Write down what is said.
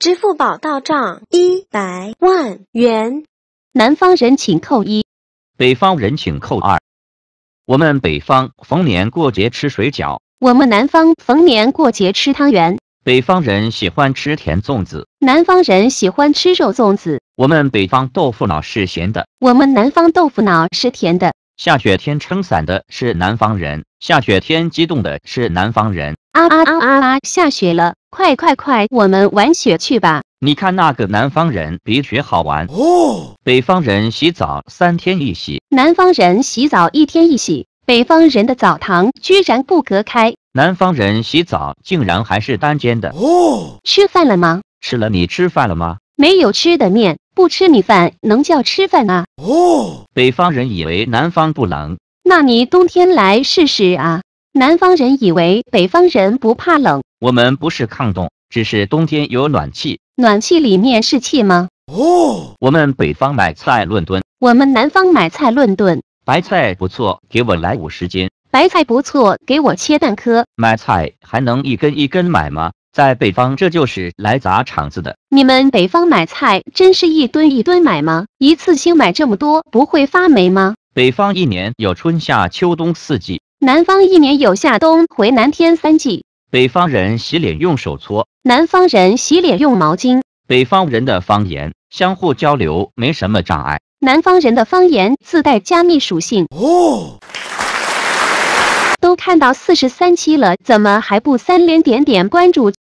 支付宝到账一百万元，南方人请扣一，北方人请扣二。我们北方逢年过节吃水饺，我们南方逢年过节吃汤圆。北方人喜欢吃甜粽子，南方人喜欢吃肉粽子。我们北方豆腐脑是咸的，我们南方豆腐脑是甜的。下雪天撑伞的是南方人。下雪天激动的是南方人啊啊啊啊啊！下雪了，快快快，我们玩雪去吧！你看那个南方人比雪好玩哦。北方人洗澡三天一洗，南方人洗澡一天一洗。北方人的澡堂居然不隔开，南方人洗澡竟然还是单间的哦。吃饭了吗？吃了。你吃饭了吗？没有吃的面，不吃米饭能叫吃饭吗？哦。北方人以为南方不冷。那你冬天来试试啊！南方人以为北方人不怕冷，我们不是抗冻，只是冬天有暖气。暖气里面是气吗？哦，我们北方买菜论吨，我们南方买菜论吨。白菜不错，给我来五十斤。白菜不错，给我切蛋壳。买菜还能一根一根买吗？在北方这就是来砸场子的。你们北方买菜真是一吨一吨买吗？一次性买这么多不会发霉吗？北方一年有春夏秋冬四季，南方一年有夏冬回南天三季。北方人洗脸用手搓，南方人洗脸用毛巾。北方人的方言相互交流没什么障碍，南方人的方言自带加密属性哦。都看到四十三期了，怎么还不三连点点关注？